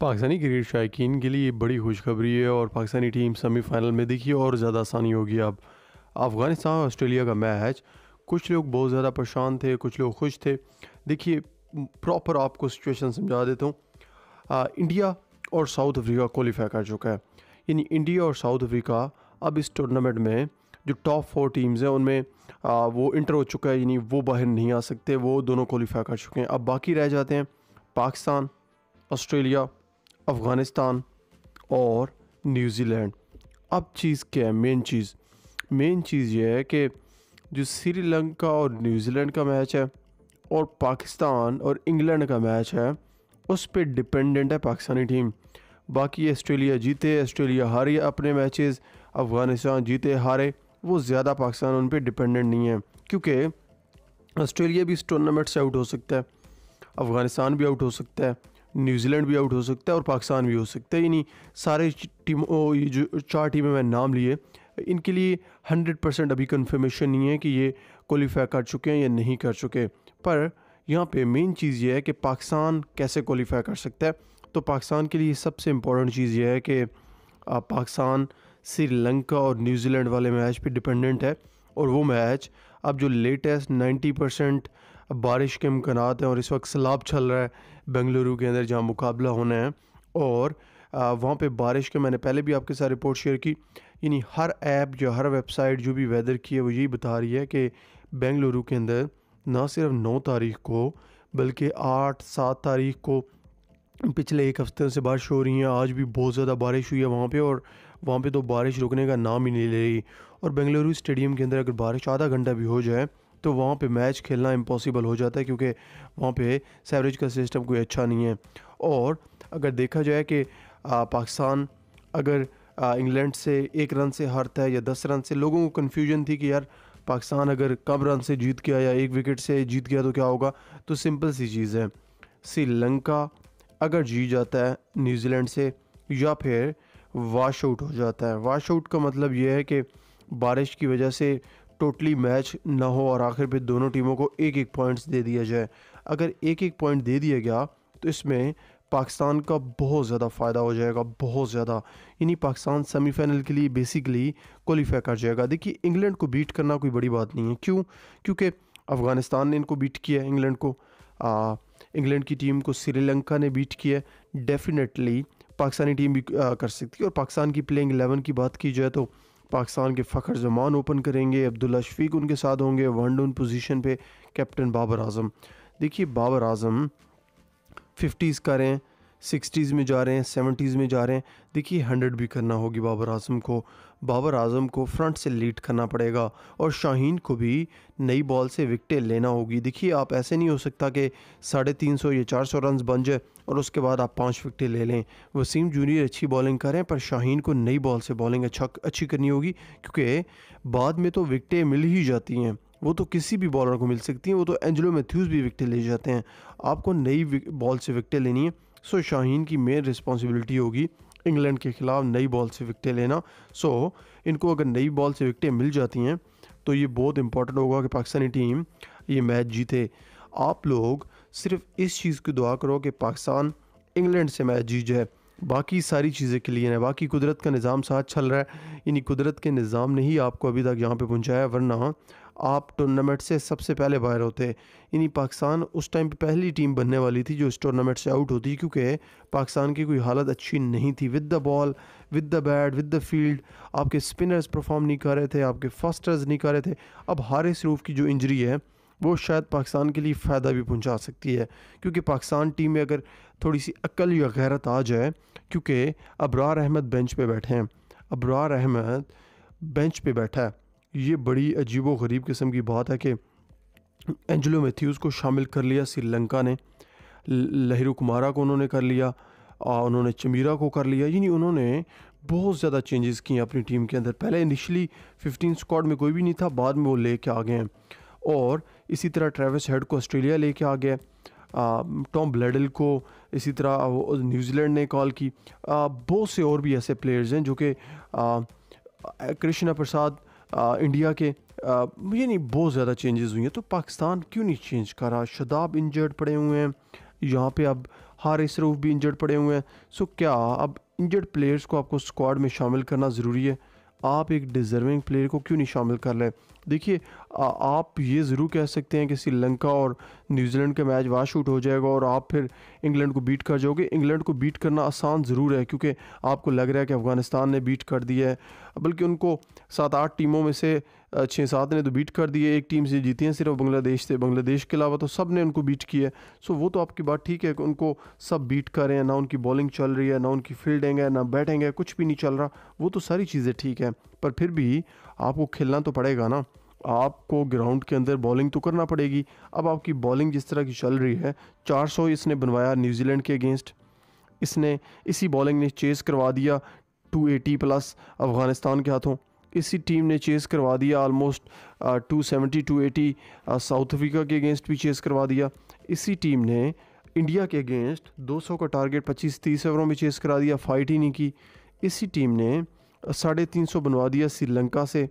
Pakistani cricket शायकीन के लिए बड़ी खुशखबरी है और पाकिस्तानी टीम सेमीफाइनल में देखिए और ज़्यादा आसानी होगी अब अफ़गानिस्तान और ऑस्ट्रेलिया का मैच कुछ लोग बहुत ज़्यादा परेशान थे कुछ लोग खुश थे देखिए प्रॉपर आपको सिचुएशन समझा देता हूँ इंडिया और साउथ अफ्रीका क्वालिफाई कर चुका है यानी इंडिया और साउथ अफ्रीका अब इस टूर्नामेंट में जो टॉप फोर टीम्स हैं उनमें आ, वो इंटर हो चुका है यानी वो बाहर नहीं आ सकते वो दोनों क्वालिफाई कर चुके हैं अब बाकी रह जाते हैं पाकिस्तान ऑस्ट्रेलिया अफ़गानिस्तान और न्यूज़ीलैंड अब चीज़ क्या है मेन चीज़ मेन चीज़ ये है कि जो श्रीलंका और न्यूज़ीलैंड का मैच है और पाकिस्तान और इंग्लैंड का मैच है उस पर डिपेंडेंट है पाकिस्तानी टीम बाकी ऑस्ट्रेलिया जीते ऑस्ट्रेलिया हारे अपने मैचेस अफ़गानिस्तान जीते हारे वो ज़्यादा पाकिस्तान उन पर डिपेंडेंट नहीं है क्योंकि ऑस्ट्रेलिया भी इस टूर्नामेंट से आउट हो सकता है अफ़गानिस्तान भी आउट हो सकता है न्यूजीलैंड भी आउट हो सकता है और पाकिस्तान भी हो सकता है यानी सारे टीमों ये जो चार टीमें मैंने नाम लिए इनके लिए हंड्रेड परसेंट अभी कन्फर्मेशन नहीं है कि ये क्वालिफाई कर चुके हैं या नहीं कर चुके पर यहाँ पे मेन चीज़ ये है कि पाकिस्तान कैसे क्वालिफाई कर सकता है तो पाकिस्तान के लिए सबसे इम्पोर्टेंट चीज़ ये है कि पाकिस्तान श्रीलंका और न्यूजीलैंड वाले मैच पे डिपेंडेंट है और वो मैच अब जो लेटेस्ट 90 परसेंट बारिश के इम्कान हैं और इस वक्त सैलाब चल रहा है बेंगलुरु के अंदर जहाँ मुकाबला होना है और वहाँ पे बारिश के मैंने पहले भी आपके साथ रिपोर्ट शेयर की यानी हर ऐप जो हर वेबसाइट जो भी वेदर की है वो यही बता रही है कि बेंगलुरु के अंदर ना सिर्फ नौ तारीख को बल्कि आठ सात तारीख को पिछले एक हफ्ते से बारिश हो रही है आज भी बहुत ज़्यादा बारिश हुई है वहाँ पे और वहाँ पे तो बारिश रुकने का नाम ही नहीं ले रही और बेंगलुरु स्टेडियम के अंदर अगर बारिश आधा घंटा भी हो जाए तो वहाँ पे मैच खेलना इम्पॉसिबल हो जाता है क्योंकि वहाँ पे सैवरेज का सिस्टम कोई अच्छा नहीं है और अगर देखा जाए कि पाकिस्तान अगर इंग्लैंड से एक रन से हारता है या दस रन से लोगों को कन्फ्यूजन थी कि यार पाकिस्तान अगर कम रन से जीत गया या एक विकेट से जीत गया तो क्या होगा तो सिंपल सी चीज़ है श्रीलंका अगर जीत जाता है न्यूजीलैंड से या फिर वाश आउट हो जाता है वाश आउट का मतलब यह है कि बारिश की वजह से टोटली मैच ना हो और आखिर पे दोनों टीमों को एक एक पॉइंट्स दे दिया जाए अगर एक एक पॉइंट दे दिया गया तो इसमें पाकिस्तान का बहुत ज़्यादा फ़ायदा हो जाएगा बहुत ज़्यादा यानी पाकिस्तान सेमीफाइनल के लिए बेसिकली क्वालिफाई कर जाएगा देखिए इंग्लैंड को बीट करना कोई बड़ी बात नहीं है क्यों क्योंकि अफ़गानिस्तान ने इनको बीट किया है इंग्लैंड को इंग्लैंड की टीम को श्रीलंका ने बीट किया डेफिनेटली पाकिस्तानी टीम भी आ, कर सकती है और पाकिस्तान की प्लेइंग एलेवन की बात की जाए तो पाकिस्तान के फ़खर जमान ओपन करेंगे अब्दुल्ला शफीक उनके साथ होंगे वन डाउन पोजीशन पे कैप्टन बाबर आजम देखिए बाबर आजम फिफ्टीज़ का रहे हैं सिक्सटीज़ में जा रहे हैं सेवेंटीज़ में जा रहे हैं देखिए हंड्रेड भी करना होगी बाबर आजम को बाबर आजम को फ्रंट से लीड करना पड़ेगा और शाहीन को भी नई बॉल से विकटें लेना होगी देखिए आप ऐसे नहीं हो सकता कि साढ़े तीन सौ या चार सौ रन बन जाए और उसके बाद आप पाँच विकटें ले लें वसीम जूनियर अच्छी बॉलिंग करें पर शाहीन को नई बॉल से बॉलिंग अच्छा अच्छी करनी होगी क्योंकि बाद में तो विकटें मिल ही जाती हैं वो तो किसी भी बॉलर को मिल सकती हैं वो तो एंजलो मैथ्यूज़ भी विकटें ले जाते हैं आपको नई बॉल से विकटें लेनी है सो शाहीन की मेन रिस्पॉन्सिबिलिटी होगी इंग्लैंड के खिलाफ नई बॉल से विकटें लेना सो इनको अगर नई बॉल से विकटें मिल जाती हैं तो ये बहुत इंपॉर्टेंट होगा कि पाकिस्तानी टीम ये मैच जीते आप लोग सिर्फ इस चीज़ की दुआ करो कि पाकिस्तान इंग्लैंड से मैच जीत जाए बाकी सारी चीज़ें क्लियर हैं बाकी कुदरत का निज़ाम साथ चल रहा है यानी कुदरत के निज़ाम ने ही आपको अभी तक यहाँ पे पहुँचाया वरना आप टूर्नामेंट से सबसे पहले बाहर होते यानी पाकिस्तान उस टाइम पे पहली टीम बनने वाली थी जो इस टूर्नामेंट से आउट होती क्योंकि पाकिस्तान की कोई हालत अच्छी नहीं थी with the ball with the bat with the field आपके स्पिनर्स परफॉर्म नहीं कर रहे थे आपके फास्टर्स नहीं कर रहे थे अब हारिस रूफ की जो इंजरी है वो शायद पाकिस्तान के लिए फ़ायदा भी पहुंचा सकती है क्योंकि पाकिस्तान टीम में अगर थोड़ी सी अक्ल या गैरत आ जाए क्योंकि अबरार अहमद बेंच पे बैठे हैं अबरार अहमद बेंच पे बैठा है ये बड़ी अजीब व गरीब किस्म की बात है कि एंजलो मैथ्यूज़ को शामिल कर लिया श्रीलंका ने लहरू कुमारा को उन्होंने कर लिया और उन्होंने चमीरा को कर लिया यानी उन्होंने बहुत ज़्यादा चेंजेस किए अपनी टीम के अंदर पहले इनिशली 15 स्क्वाड में कोई भी नहीं था बाद में वो ले आ गए हैं और इसी तरह ट्रेविस हेड को ऑस्ट्रेलिया लेके आ गया टॉम ब्लेडल को इसी तरह न्यूजीलैंड ने कॉल की बहुत से और भी ऐसे प्लेयर्स हैं जो कि कृष्णा प्रसाद इंडिया के ये नहीं बहुत ज़्यादा चेंजेस हुई हैं तो पाकिस्तान क्यों नहीं चेंज कर रहा शदाब इंजर्ड पड़े हुए हैं यहाँ पे अब हारिस रूफ भी इंजर्ड पड़े हुए हैं सो क्या अब इंजर्ड प्लेयर्स को आपको स्क्वाड में शामिल करना ज़रूरी है आप एक डिज़र्विंग प्लेयर को क्यों नहीं शामिल कर रहे देखिए आप ये ज़रूर कह सकते हैं कि श्रीलंका और न्यूजीलैंड का मैच वाश आउट हो जाएगा और आप फिर इंग्लैंड को बीट कर जाओगे इंग्लैंड को बीट करना आसान ज़रूर है क्योंकि आपको लग रहा है कि अफ़गानिस्तान ने बीट कर दिया है बल्कि उनको सात आठ टीमों में से छः सात ने तो बीट कर दिए एक टीम से जीती हैं सिर्फ बांग्लादेश से बांग्लादेश के अलावा तो सब ने उनको बीट किया है सो वो तो आपकी बात ठीक है कि उनको सब बीट कर रहे हैं ना उनकी बॉलिंग चल रही है ना उनकी फील्डिंग है ना बैटिंग है कुछ भी नहीं चल रहा वो तो सारी चीज़ें ठीक है पर फिर भी आपको खेलना तो पड़ेगा ना आपको ग्राउंड के अंदर बॉलिंग तो करना पड़ेगी अब आपकी बॉलिंग जिस तरह की चल रही है 400 इसने बनवाया न्यूजीलैंड के अगेंस्ट इसने इसी बॉलिंग ने चेस करवा दिया 280 प्लस अफ़गानिस्तान के हाथों किसी टीम ने चेस करवा दिया almost two seventy two eighty South Africa के अगेंस्ट भी चेस करवा दिया इसी टीम ने इंडिया के अगेंस्ट 200 का टारगेट 25-30 ओवरों में चेस करा दिया फाइट ही नहीं की इसी टीम ने uh, साढ़े तीन सौ बनवा दिया श्रीलंका से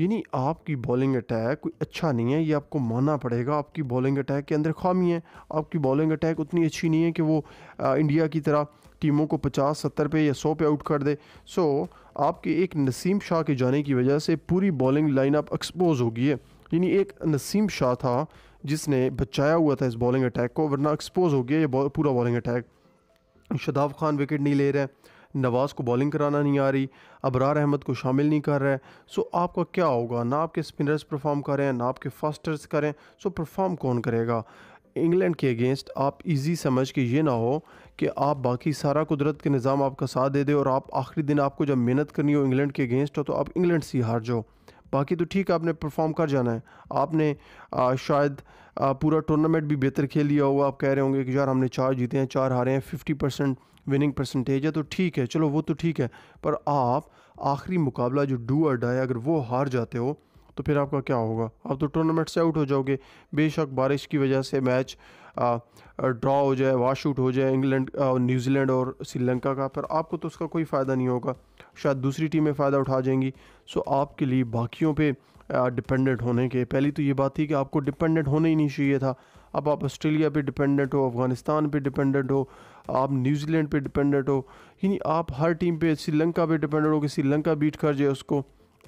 यानी आपकी बॉलिंग अटैक कोई अच्छा नहीं है ये आपको मानना पड़ेगा आपकी बॉलिंग अटैक के अंदर खामी है आपकी बॉलिंग अटैक उतनी अच्छी नहीं है कि वो आ, uh, इंडिया की तरह टीमों को 50 70 पे या 100 पे आउट कर दे सो so, आपके एक नसीम शाह के जाने की वजह से पूरी बॉलिंग लाइनअप एक्सपोज हो गई है यानी एक नसीम शाह था जिसने बचाया हुआ था इस बॉलिंग अटैक को वरना एक्सपोज हो गया ये बॉल, पूरा bowling attack Shadab Khan wicket नहीं ले रहे नवाज़ को बॉलिंग कराना नहीं आ रही अबरार अहमद को शामिल नहीं कर रहे सो आपका क्या होगा ना आपके स्पिनर्स परफॉर्म करें ना आपके फास्टर्स करें सो परफॉर्म कौन करेगा इंग्लैंड के अगेंस्ट आप इजी समझ के ये ना हो कि आप बाकी सारा कुदरत के निज़ाम आपका साथ दे दे और आप आखिरी दिन आपको जब मेहनत करनी हो इंग्लैंड के अगेंस्ट हो तो आप इंग्लैंड से हार जाओ बाकी तो ठीक है आपने परफॉर्म कर जाना है आपने आ, शायद आ, पूरा टूर्नामेंट भी बेहतर खेल लिया होगा आप कह रहे होंगे कि यार हमने चार जीते हैं चार हारे हैं फिफ्टी परसेंट विनिंग परसेंटेज है तो ठीक है चलो वो तो ठीक है पर आप आखिरी मुकाबला जो डू और डाई अगर वो हार जाते हो तो फिर आपका क्या होगा आप तो टूर्नामेंट से आउट हो जाओगे बेशक बारिश की वजह से मैच ड्रॉ हो जाए वाश आउट हो जाए इंग्लैंड न्यूजीलैंड और श्रीलंका का पर आपको तो उसका कोई फ़ायदा नहीं होगा शायद दूसरी टीमें फ़ायदा उठा जाएंगी सो आपके लिए बाकियों पर डिपेंडेंट होने के पहली तो ये बात थी कि आपको डिपेंडेंट होने ही नहीं चाहिए था अब आप ऑस्ट्रेलिया पे डिपेंडेंट हो अफ़गानिस्तान पे डिपेंडेंट हो आप न्यूजीलैंड पे डिपेंडेंट हो यानी आप हर टीम पे श्रीलंका पे डिपेंडेंट हो कि श्रीलंका बीट कर जाए उसको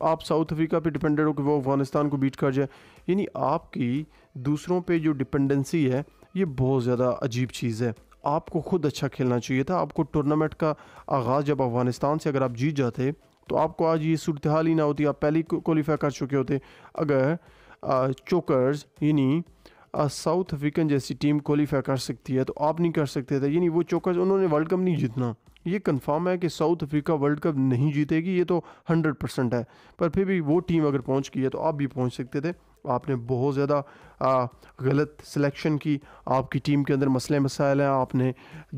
आप साउथ अफ्रीका पे डिपेंडेंट हो कि वो अफगानिस्तान को बीट कर जाए यानी आपकी दूसरों पे जो डिपेंडेंसी है ये बहुत ज़्यादा अजीब चीज़ है आपको खुद अच्छा खेलना चाहिए था आपको टूर्नामेंट का आगाज़ जब अफगानिस्तान से अगर आप जीत जाते तो आपको आज ये सूरत हाल ही ना होती आप पहले क्वालिफाई कर चुके होते अगर चोकर्स यानी साउथ अफ्रीकन जैसी टीम क्वालिफाई कर सकती है तो आप नहीं कर सकते थे यानी वो चोकर्स उन्होंने वर्ल्ड कप नहीं जीतना ये कंफर्म है कि साउथ अफ्रीका वर्ल्ड कप नहीं जीतेगी ये तो हंड्रेड परसेंट है पर फिर भी वो टीम अगर पहुंच गई है तो आप भी पहुंच सकते थे आपने बहुत ज़्यादा गलत सिलेक्शन की आपकी टीम के अंदर मसले मसाइल हैं आपने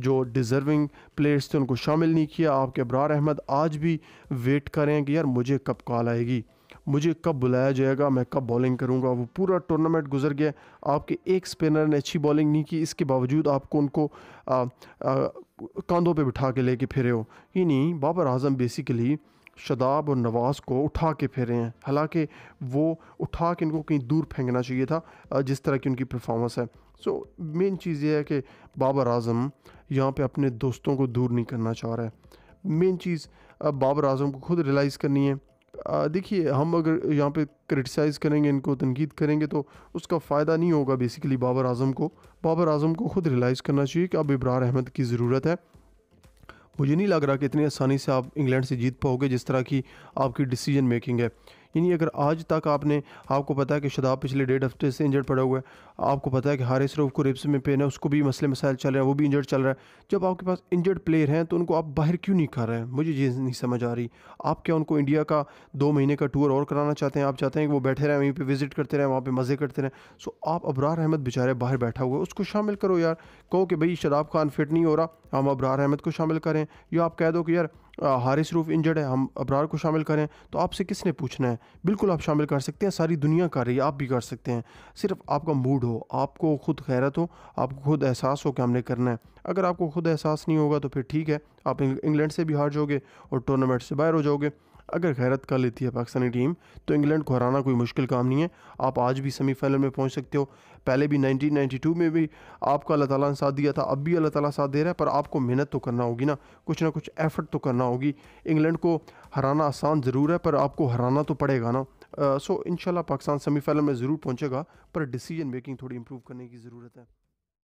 जो डिज़र्विंग प्लेयर्स थे उनको शामिल नहीं किया आपके अबरार अहमद आज भी वेट करें कि यार मुझे कब कॉल आएगी मुझे कब बुलाया जाएगा मैं कब बॉलिंग करूंगा वो पूरा टूर्नामेंट गुजर गया आपके एक स्पिनर ने अच्छी बॉलिंग नहीं की इसके बावजूद आपको उनको आ, आ, कंधों पे बिठा के लेके फिरे हो नहीं बाबर आजम बेसिकली शदाब और नवाज़ को उठा के फेरे हैं हालांकि वो उठा के इनको कहीं दूर फेंकना चाहिए था जिस तरह की उनकी परफॉर्मेंस है सो मेन चीज़ ये है कि बाबर आजम यहाँ पे अपने दोस्तों को दूर नहीं करना चाह रहा है मेन चीज़ बाबर आजम को खुद रियलाइज़ करनी है देखिए हम अगर यहाँ पे क्रिटिसाइज़ करेंगे इनको तनकीद करेंगे तो उसका फ़ायदा नहीं होगा बेसिकली बाबर आजम को बाबर आजम को ख़ुद रियलाइज़ करना चाहिए कि अब इब्रार अहमद की ज़रूरत है मुझे नहीं लग रहा कि इतनी आसानी से आप इंग्लैंड से जीत पाओगे जिस तरह की आपकी डिसीजन मेकिंग है यानी अगर आज तक आपने आपको पता है कि शदाब पिछले डेढ़ हफ्ते से इंजर्ड पड़ा हुआ है आपको पता है कि हारिस रूफ को रिप्स में पेन है उसको भी मसले मसाइल चल रहे हैं वो भी इंजर्ड चल रहा है जब आपके पास इंजर्ड प्लेयर हैं तो उनको आप बाहर क्यों नहीं कर रहे हैं मुझे ये नहीं समझ आ रही आप क्या उनको इंडिया का दो महीने का टूर और कराना चाहते हैं आप चाहते हैं कि वो बैठे रहें वहीं पर विजिट करते रहें वहाँ पर मज़े करते रहें सो आप अबरार अहमद बेचारे बाहर बैठा हुआ है उसको शामिल करो यार कहो कि भाई शराब खान फिट नहीं हो रहा हम अबरार अहमद को शामिल करें या आप कह दो कि यार हारिस रूफ इंजर्ड है हम अबरार को शामिल करें तो आपसे किसने पूछना है बिल्कुल आप शामिल कर सकते हैं सारी दुनिया कर रही है आप भी कर सकते हैं सिर्फ आपका मूड हो आपको खुद खैरत हो आपको खुद एहसास हो कि हमने करना है अगर आपको खुद एहसास नहीं होगा तो फिर ठीक है आप इंग्लैंड से भी हार जाओगे और टूर्नामेंट से बाहर हो जाओगे अगर गैरत कर लेती है पाकिस्तानी टीम तो इंग्लैंड को हराना कोई मुश्किल काम नहीं है आप आज भी सेमीफाइनल में पहुंच सकते हो पहले भी 1992 में भी आपका अल्लाह ताला ने साथ दिया था अब भी अल्लाह ताला साथ दे रहा है पर आपको मेहनत तो करना होगी ना कुछ ना कुछ एफर्ट तो करना होगी इंग्लैंड को हराना आसान ज़रूर है पर आपको हराना तो पड़ेगा ना सो इन पाकिस्तान सेमीफाइनल में ज़रूर पहुँचेगा पर डिसीजन मेकिंग थोड़ी इम्प्रूव करने की ज़रूरत है